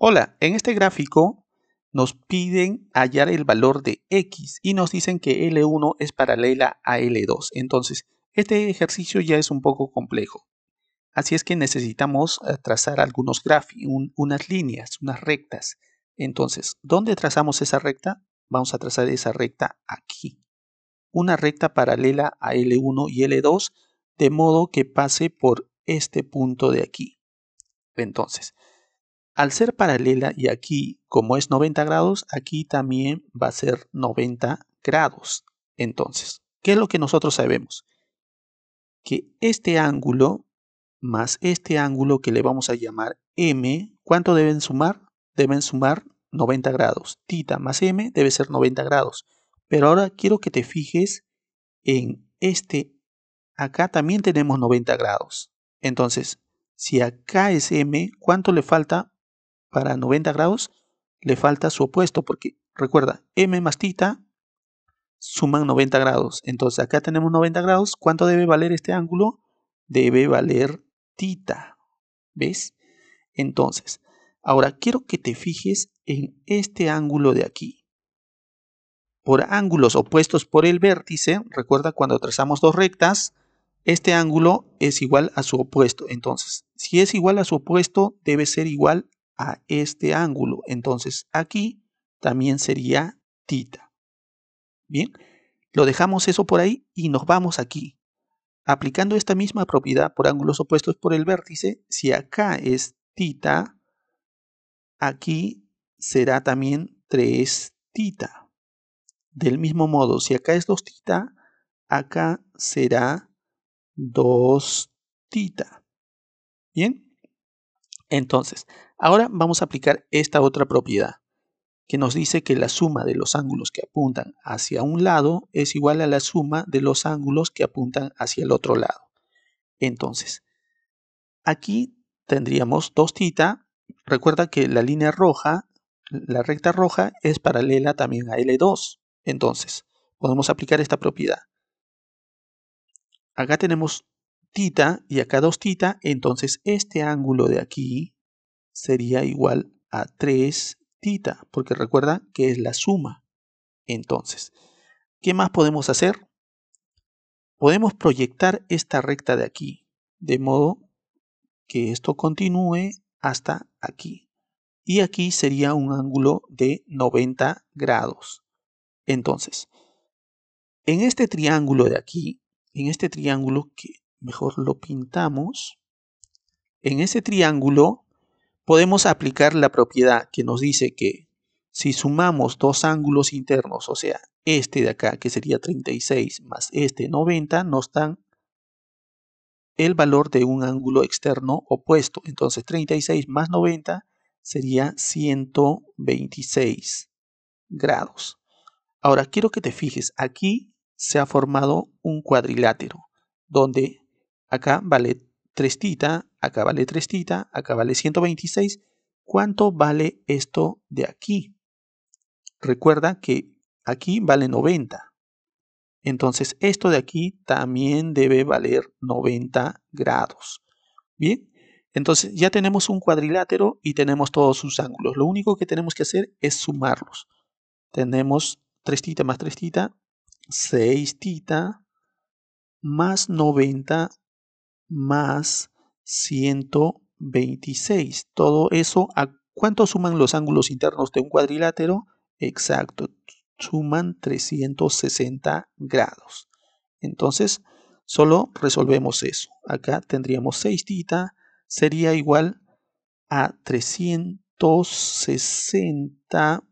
Hola, en este gráfico nos piden hallar el valor de X y nos dicen que L1 es paralela a L2. Entonces, este ejercicio ya es un poco complejo. Así es que necesitamos eh, trazar algunos gráficos, unas líneas, unas rectas. Entonces, ¿dónde trazamos esa recta? Vamos a trazar esa recta aquí. Una recta paralela a L1 y L2, de modo que pase por este punto de aquí. Entonces, al ser paralela y aquí, como es 90 grados, aquí también va a ser 90 grados. Entonces, ¿qué es lo que nosotros sabemos? Que este ángulo más este ángulo que le vamos a llamar M, ¿cuánto deben sumar? Deben sumar 90 grados. Tita más M debe ser 90 grados. Pero ahora quiero que te fijes en este. Acá también tenemos 90 grados. Entonces, si acá es M, ¿cuánto le falta para 90 grados, le falta su opuesto, porque recuerda, m más tita suman 90 grados. Entonces acá tenemos 90 grados. ¿Cuánto debe valer este ángulo? Debe valer tita. ¿Ves? Entonces, ahora quiero que te fijes en este ángulo de aquí. Por ángulos opuestos por el vértice, recuerda cuando trazamos dos rectas, este ángulo es igual a su opuesto. Entonces, si es igual a su opuesto, debe ser igual a este ángulo. Entonces aquí también sería tita. Bien, lo dejamos eso por ahí y nos vamos aquí. Aplicando esta misma propiedad por ángulos opuestos por el vértice, si acá es tita, aquí será también 3 tita. Del mismo modo, si acá es 2 tita, acá será 2 tita. ¿Bien? Entonces, ahora vamos a aplicar esta otra propiedad, que nos dice que la suma de los ángulos que apuntan hacia un lado es igual a la suma de los ángulos que apuntan hacia el otro lado. Entonces, aquí tendríamos 2 tita. Recuerda que la línea roja, la recta roja, es paralela también a L2. Entonces, podemos aplicar esta propiedad. Acá tenemos tita y acá 2 tita, entonces este ángulo de aquí sería igual a 3 tita, porque recuerda que es la suma. Entonces, ¿qué más podemos hacer? Podemos proyectar esta recta de aquí, de modo que esto continúe hasta aquí. Y aquí sería un ángulo de 90 grados. Entonces, en este triángulo de aquí, en este triángulo que mejor lo pintamos, en ese triángulo podemos aplicar la propiedad que nos dice que si sumamos dos ángulos internos, o sea, este de acá, que sería 36, más este 90, nos dan el valor de un ángulo externo opuesto. Entonces 36 más 90 sería 126 grados. Ahora quiero que te fijes, aquí se ha formado un cuadrilátero, donde acá vale 3 tita, acá vale 3 tita, acá vale 126. ¿Cuánto vale esto de aquí? Recuerda que aquí vale 90. Entonces esto de aquí también debe valer 90 grados. Bien, entonces ya tenemos un cuadrilátero y tenemos todos sus ángulos. Lo único que tenemos que hacer es sumarlos. Tenemos tres tita más 3 tita, 6 tita más 90 más 126. Todo eso, ¿a cuánto suman los ángulos internos de un cuadrilátero? Exacto, suman 360 grados. Entonces, solo resolvemos eso. Acá tendríamos 6 tita, sería igual a 360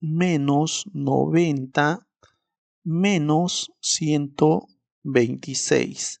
menos 90 menos 126.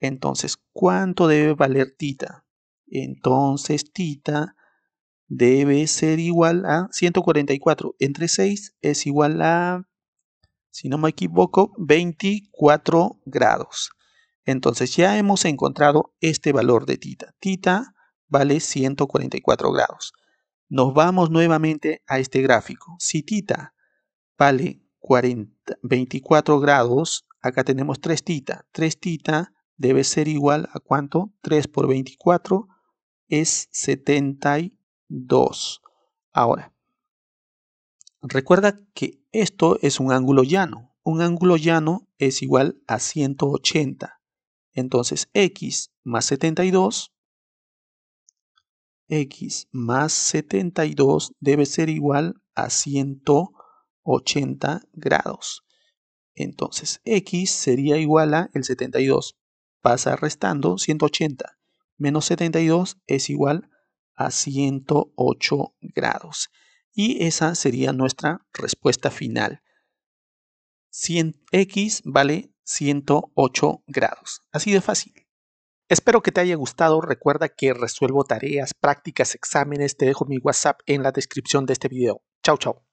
Entonces, ¿cuánto debe valer tita? Entonces, tita debe ser igual a 144 entre 6 es igual a, si no me equivoco, 24 grados. Entonces ya hemos encontrado este valor de tita. Tita vale 144 grados. Nos vamos nuevamente a este gráfico. Si tita vale 24 grados, acá tenemos 3 tita. 3 tita debe ser igual a cuánto? 3 por 24 es 72. Ahora, recuerda que esto es un ángulo llano. Un ángulo llano es igual a 180. Entonces, x más 72, x más 72 debe ser igual a 180 grados. Entonces, x sería igual a el 72 pasa restando 180 menos 72 es igual a 108 grados. Y esa sería nuestra respuesta final. 100, X vale 108 grados. Así de fácil. Espero que te haya gustado. Recuerda que resuelvo tareas, prácticas, exámenes. Te dejo mi WhatsApp en la descripción de este video. Chao, chao.